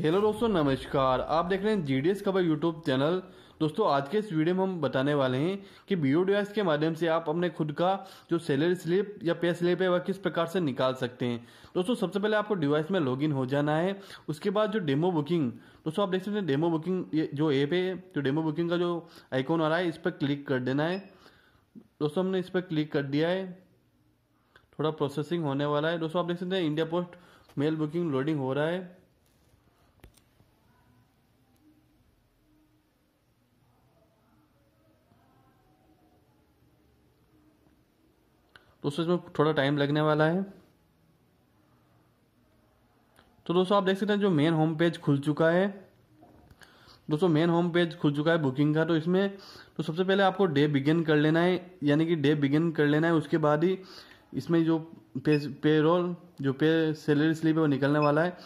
hello दोस्तों नमस्कार आप देख रहे हैं जी डी खबर यूट्यूब चैनल दोस्तों आज के इस वीडियो में हम बताने वाले हैं कि बी डिवाइस के माध्यम से आप अपने खुद का जो सैलरी स्लिप या पे स्लिप है वह किस प्रकार से निकाल सकते हैं दोस्तों सबसे पहले आपको डिवाइस में लॉगिन हो जाना है उसके बाद जो डेमो बुकिंग दोस्तों आप देख सकते हैं डेमो बुकिंग जो ऐप है जो डेमो बुकिंग का जो आइकॉन आ रहा है इस पर क्लिक कर देना है दोस्तों हमने इस पर क्लिक कर दिया है थोड़ा प्रोसेसिंग होने वाला है दोस्तों आप देख सकते हैं India Post mail booking loading हो रहा है दोस्तों इसमें थोड़ा टाइम लगने वाला है तो दोस्तों आप देख सकते हैं जो मेन होम पेज खुल चुका है दोस्तों मेन होम पेज खुल चुका है बुकिंग का तो इसमें तो सबसे पहले आपको डे बिगिन कर लेना है यानी कि डे बिगिन कर लेना है उसके बाद ही इसमें जो पे पे रोल जो पे सैलरी स्लिप है वो निकलने वाला है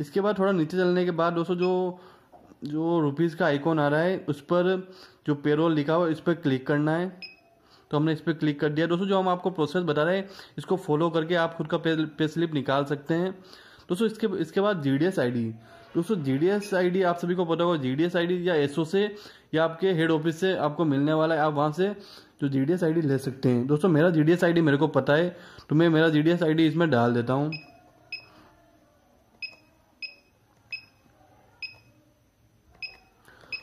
इसके बाद थोड़ा नीचे चलने के बाद दोस्तों जो जो रुपीज़ का आइकॉन आ रहा है उस पर जो पेरोल लिखा हुआ है उस पर क्लिक करना है तो हमने इस पर क्लिक कर दिया दोस्तों जो हम आपको प्रोसेस बता रहे हैं इसको फॉलो करके आप खुद का पे, पे स्लिप निकाल सकते हैं दोस्तों इसके इसके बाद G D S I D दोस्तों G D S I D आप सभी को पता होगा G D S I D या एस ओ से या आपके हेड ऑफिस से आपको मिलने वाला है आप वहाँ से जो G D S I D ले सकते हैं दोस्तों मेरा G D S I D मेरे को पता है तो मैं मेरा G D S I D इसमें डाल देता हूँ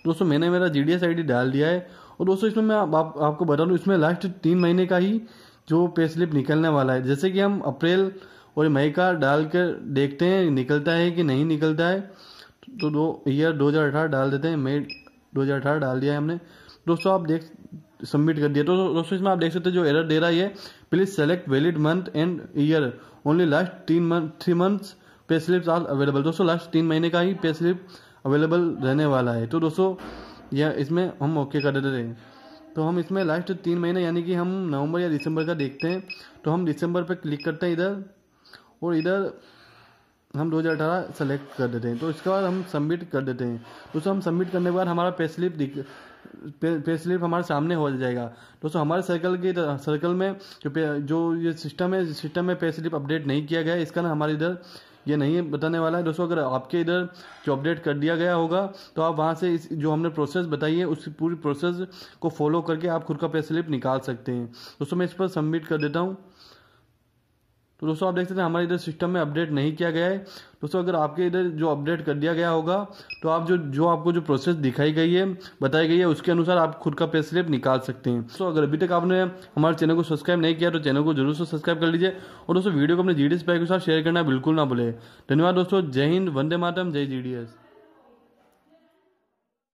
दोस्तों मैंने मेरा G D S I D डाल दिया है और दोस्तों इसमें मैं आप, आप, आपको बता दूँ इसमें लास्ट तीन महीने का ही जो पे स्लिप निकलने वाला है जैसे कि हम अप्रैल और मई का डाल कर देखते हैं निकलता है कि नहीं निकलता है तो दो ईयर दो डाल देते हैं मई दो डाल दिया है हमने दोस्तों आप देख सबमिट कर दिया तो दोस्तों इसमें आप देख सकते हैं जो एरर दे रहा है please select valid month and year only last तीन month three months pay slips are available दोस्तों लास्ट तीन महीने का ही पे स्लिप अवेलेबल रहने वाला है तो दोस्तों या इसमें हम ओके कर देते थे तो हम इसमें लास्ट तीन महीने यानी कि हम नवंबर या दिसंबर का देखते हैं तो हम दिसंबर पे क्लिक करते हैं इधर और इधर हम 2018 सेलेक्ट कर देते हैं तो इसके बाद हम सबमिट कर देते हैं दोस्तों हम सबमिट करने के बाद हमारा पे स्लिप दिख पे, पे स्लिप हमारे सामने हो जाएगा दोस्तों हमारे सर्कल के सर्कल में जो जो ये सिस्टम है सिस्टम में पे स्लिप अपडेट नहीं किया गया इसका ना हमारे इधर ये नहीं बताने वाला है दोस्तों अगर आपके इधर जो अपडेट कर दिया गया होगा तो आप वहाँ से इस जो हमने प्रोसेस बताई है उस पूरी प्रोसेस को फॉलो करके आप खुद का पे स्लिप निकाल सकते हैं दोस्तों मैं इस पर सबमिट कर देता हूँ तो दोस्तों आप देख सकते हैं हमारे इधर सिस्टम में अपडेट नहीं किया गया है दोस्तों अगर आपके इधर जो अपडेट कर दिया गया होगा तो आप जो जो आपको जो प्रोसेस दिखाई गई है बताई गई है उसके अनुसार आप खुद का पे स्लिप निकाल सकते हैं दोस्तों अगर अभी तक आपने हमारे चैनल को सब्सक्राइब नहीं किया तो चैनल को जरूर से सब्सक्राइब कर लीजिए और दोस्तों वीडियो को अपने जी डी के साथ शेयर करना बिल्कुल ना भूले धन्यवाद दोस्तों जय हिंद वंदे मातम जय जी